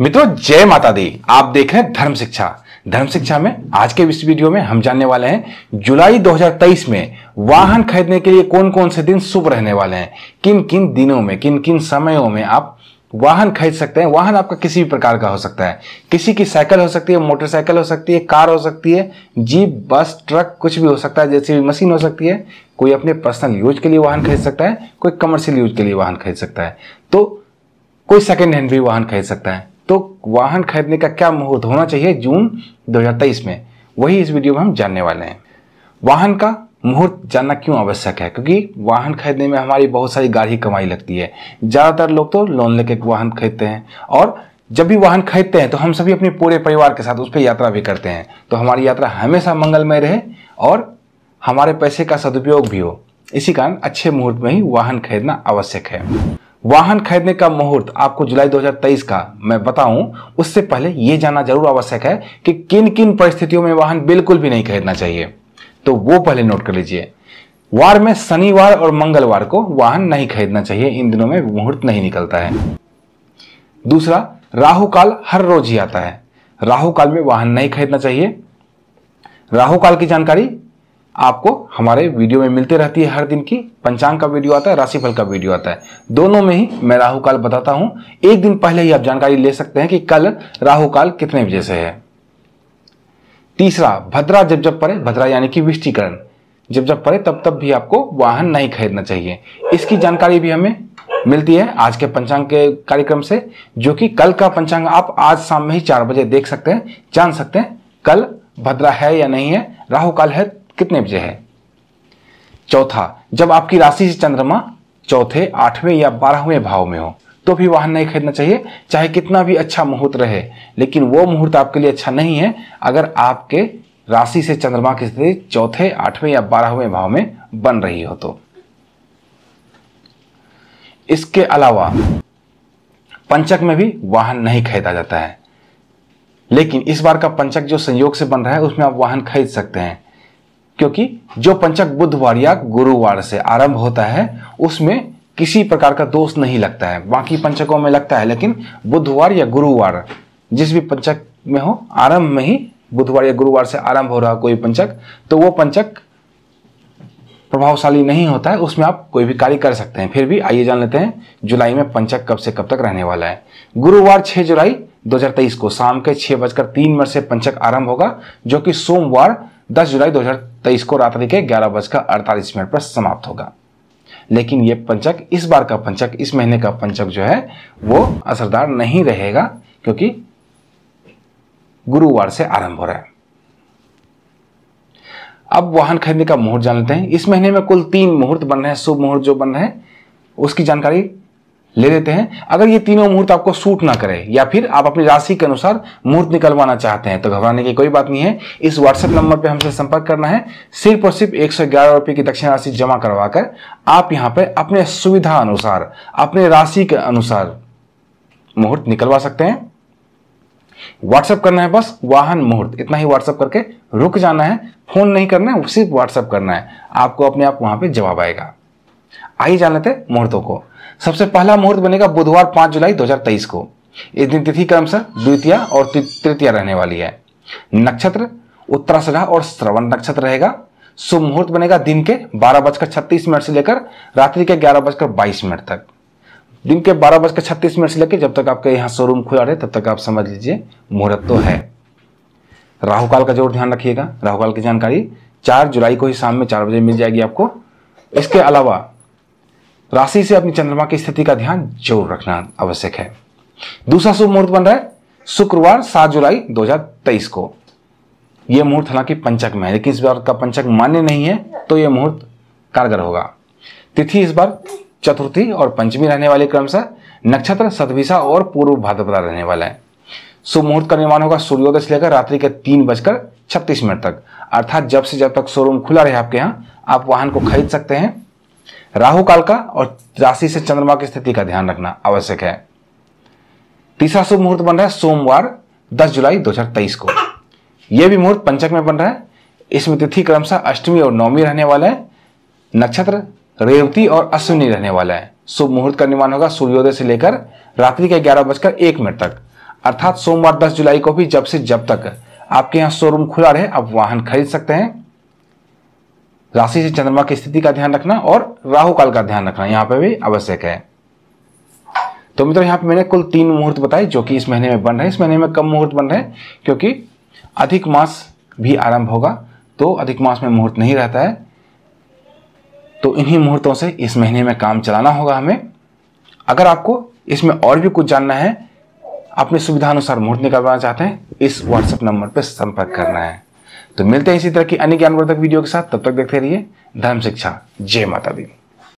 मित्रों जय माता दी आप देख रहे हैं धर्म शिक्षा धर्म शिक्षा में आज के इस वीडियो में हम जानने वाले हैं जुलाई 2023 में वाहन खरीदने के लिए कौन कौन से दिन शुभ रहने वाले हैं किन किन दिनों में किन किन समयों में आप वाहन खरीद सकते हैं वाहन आपका किसी भी प्रकार का हो सकता है किसी की साइकिल हो सकती है मोटरसाइकिल हो सकती है कार हो सकती है जीप बस ट्रक कुछ भी हो सकता है जैसी भी मशीन हो सकती है कोई अपने पर्सनल यूज के लिए वाहन खरीद सकता है कोई कमर्शियल यूज के लिए वाहन खरीद सकता है तो कोई सेकेंड हैंड भी वाहन खरीद सकता है तो वाहन खरीदने का क्या मुहूर्त होना चाहिए जून 2023 में वही इस वीडियो में हम जानने वाले हैं वाहन का मुहूर्त जानना क्यों आवश्यक है क्योंकि वाहन खरीदने में हमारी बहुत सारी गाढ़ी कमाई लगती है ज़्यादातर लोग तो लोन लेके वाहन खरीदते हैं और जब भी वाहन खरीदते हैं तो हम सभी अपने पूरे परिवार के साथ उस पर यात्रा भी करते हैं तो हमारी यात्रा हमेशा मंगलमय रहे और हमारे पैसे का सदुपयोग भी हो इसी कारण अच्छे मुहूर्त में ही वाहन खरीदना आवश्यक है वाहन खरीदने का मुहूर्त आपको जुलाई 2023 का मैं बताऊं उससे पहले यह जानना जरूर आवश्यक है कि किन किन परिस्थितियों में वाहन बिल्कुल भी नहीं खरीदना चाहिए तो वो पहले नोट कर लीजिए वार में शनिवार और मंगलवार को वाहन नहीं खरीदना चाहिए इन दिनों में मुहूर्त नहीं निकलता है दूसरा राहु काल हर रोज ही आता है राहु काल में वाहन नहीं खरीदना चाहिए राहु काल की जानकारी आपको हमारे वीडियो में मिलते रहती है हर दिन की पंचांग का वीडियो आता है राशिफल का वीडियो आता है दोनों में ही मैं राहु काल बताता हूं एक दिन पहले ही आप जानकारी ले सकते हैं कि कल राहु काल कितने बजे से है तीसरा भद्रा जब जब पड़े भद्रा यानी कि विष्टीकरण जब जब पड़े तब तब भी आपको वाहन नहीं खरीदना चाहिए इसकी जानकारी भी हमें मिलती है आज के पंचांग के कार्यक्रम से जो कि कल का पंचांग आप आज शाम में ही चार बजे देख सकते हैं जान सकते हैं कल भद्रा है या नहीं है राहु काल है कितने बजे है चौथा जब आपकी राशि से चंद्रमा चौथे आठवें या बारहवें भाव में हो तो भी वाहन नहीं खरीदना चाहिए चाहे कितना भी अच्छा मुहूर्त रहे लेकिन वो मुहूर्त आपके लिए अच्छा नहीं है अगर आपके राशि से चंद्रमा की स्थिति चौथे आठवें या बारहवें भाव में बन रही हो तो इसके अलावा पंचक में भी वाहन नहीं खरीदा जाता है लेकिन इस बार का पंचक जो संयोग से बन रहा है उसमें आप वाहन खरीद सकते हैं क्योंकि जो पंचक बुधवार या गुरुवार से आरंभ होता है उसमें किसी प्रकार का दोष नहीं लगता है बाकी पंचकों में लगता है लेकिन बुधवार या गुरुवार जिस भी पंचक में हो आरंभ में ही बुधवार या गुरुवार से आरंभ हो रहा कोई पंचक तो वो पंचक प्रभावशाली नहीं होता है उसमें आप कोई भी कार्य कर सकते हैं फिर भी आइए जान लेते हैं जुलाई में पंचक कब से कब तक रहने वाला है गुरुवार 6 जुलाई 2023 को शाम के छह बजकर तीन मिनट से पंचक आरंभ होगा जो कि सोमवार 10 जुलाई 2023 को रात्रि के ग्यारह बजकर अड़तालीस मिनट पर समाप्त होगा लेकिन ये पंचक इस बार का पंचक इस महीने का पंचक जो है वो असरदार नहीं रहेगा क्योंकि गुरुवार से आरंभ हो रहा है अब वाहन खरीदने का मुहूर्त जान लेते हैं इस महीने में कुल तीन मुहूर्त बन रहे हैं शुभ मुहूर्त जो बन रहे हैं उसकी जानकारी ले लेते हैं अगर ये तीनों मुहूर्त आपको सूट ना करे या फिर आप अपनी राशि के अनुसार मुहूर्त निकलवाना चाहते हैं तो घबराने की कोई बात नहीं है इस व्हाट्सएप नंबर पर हमसे संपर्क करना है सिर्फ और सिर्फ एक सौ ग्यारह की दक्षिण राशि जमा करवाकर आप यहाँ पर अपने सुविधा अनुसार अपने राशि के अनुसार मुहूर्त निकलवा सकते हैं व्हाट्सएप करना है बस वाहन मुहूर्त इतना ही व्हाट्सअप करके रुक जाना है फोन नहीं करना है सिर्फ व्हाट्सएप करना है आपको अपने आप वहां पे जवाब आएगा आइए जान लेते मुहूर्तों को सबसे पहला मुहूर्त बनेगा बुधवार पांच जुलाई 2023 को इस दिन तिथि क्रमशः द्वितीय और तृतीय रहने वाली है नक्षत्र उत्तराषा और श्रवण नक्षत्र रहेगा शुभ मुहूर्त बनेगा दिन के बारह बजकर छत्तीस मिनट से लेकर रात्रि के ग्यारह बजकर बाईस मिनट तक दिन के बारह बजकर छत्तीस मिनट से लेकर जब तक आपके यहाँ शोरूम खुला रहे तब तक आप समझ लीजिए मुहूर्त तो है राहु काल का जोर ध्यान रखिएगा राहु काल की जानकारी चार जुलाई को ही शाम में चार बजे मिल जाएगी आपको इसके अलावा राशि से अपनी चंद्रमा की स्थिति का ध्यान जरूर रखना आवश्यक है दूसरा शुभ मुहूर्त बन रहा है शुक्रवार सात जुलाई 2023 को यह मुहूर्त हालांकि पंचक में है लेकिन इस बार का पंचक मान्य नहीं है तो यह मुहूर्त कारगर होगा तिथि इस बार चतुर्थी और पंचमी रहने वाले क्रम से नक्षत्र सतभिसा और पूर्व भाद्रपदा रहने वाला है शुभ मुहूर्त का निर्माण होगा सूर्योदय से लेकर रात्रि के तीन बजकर छत्तीस मिनट तक अर्थात जब से जब तक शोरूम खुला रहे आपके यहाँ आप वाहन को खरीद सकते हैं राहु काल का और राशि से चंद्रमा की स्थिति का ध्यान रखना आवश्यक है तीसरा शुभ मुहूर्त बन रहा है सोमवार 10 जुलाई 2023 को यह भी मुहूर्त पंचक में बन रहा है इसमें तिथि क्रमशः अष्टमी और नवमी रहने वाला है नक्षत्र रेवती और अश्विनी रहने वाला है शुभ मुहूर्त का निर्माण होगा सूर्योदय से लेकर रात्रि के ग्यारह बजकर एक मिनट तक अर्थात सोमवार दस जुलाई को भी जब से जब तक आपके यहाँ शोरूम खुला रहे आप वाहन खरीद सकते हैं राशि से चंद्रमा की स्थिति का ध्यान रखना और राहु काल का ध्यान रखना यहाँ पे भी आवश्यक है तो मित्रों यहाँ पे मैंने कुल तीन मुहूर्त बताए जो कि इस महीने में बन रहे हैं इस महीने में कम मुहूर्त बन रहे हैं क्योंकि अधिक मास भी आरंभ होगा तो अधिक मास में मुहूर्त नहीं रहता है तो इन्हीं मुहूर्तों से इस महीने में काम चलाना होगा हमें अगर आपको इसमें और भी कुछ जानना है अपनी सुविधानुसार मुहूर्त निकलवाना चाहते हैं इस व्हाट्सएप नंबर पर संपर्क करना है तो मिलते हैं इसी तरह की अन्य ज्ञानवर्धक वीडियो के साथ तब तक देखते रहिए धर्म शिक्षा जय माता दी